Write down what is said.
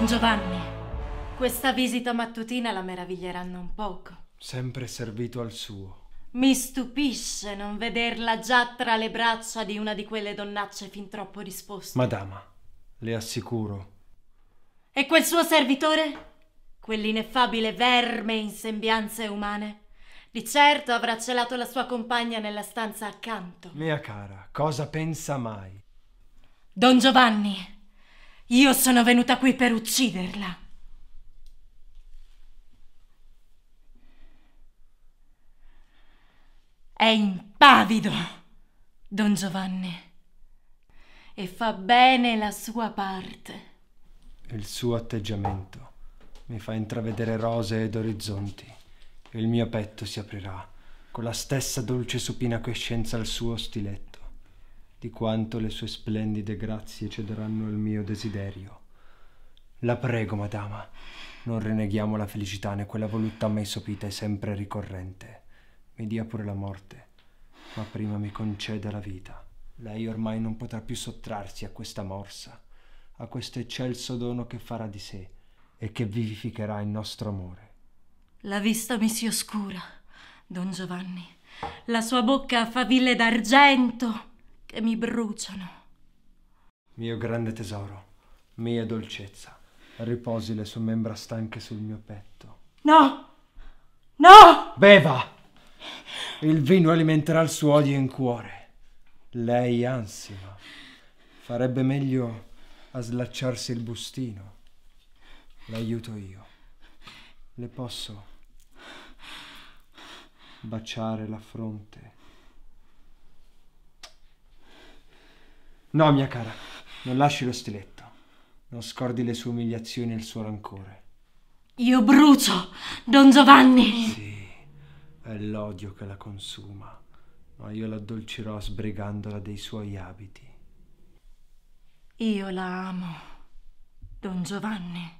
Don Giovanni, questa visita mattutina la meraviglieranno un poco. Sempre servito al suo. Mi stupisce non vederla già tra le braccia di una di quelle donnacce fin troppo disposte. Madama, le assicuro. E quel suo servitore? Quell'ineffabile verme in sembianze umane? Di certo avrà celato la sua compagna nella stanza accanto. Mia cara, cosa pensa mai? Don Giovanni, io sono venuta qui per ucciderla. È impavido, don Giovanni, e fa bene la sua parte. Il suo atteggiamento mi fa intravedere rose ed orizzonti, e il mio petto si aprirà con la stessa dolce supina crescenza al suo stiletto di quanto le sue splendide grazie cederanno al mio desiderio. La prego, madama, non reneghiamo la felicità né quella voluttà mai sopita e sempre ricorrente. Mi dia pure la morte, ma prima mi conceda la vita. Lei ormai non potrà più sottrarsi a questa morsa, a questo eccelso dono che farà di sé e che vivificherà il nostro amore. La vista mi si oscura, don Giovanni. La sua bocca fa faville d'argento che mi bruciano. Mio grande tesoro, mia dolcezza, riposi le sue membra stanche sul mio petto. No! No! Beva! Il vino alimenterà il suo odio in cuore. Lei ansima. Farebbe meglio a slacciarsi il bustino. L'aiuto io. Le posso baciare la fronte No, mia cara, non lasci lo stiletto. Non scordi le sue umiliazioni e il suo rancore. Io brucio, Don Giovanni! Sì, è l'odio che la consuma, ma io la sbrigandola dei suoi abiti. Io la amo, Don Giovanni.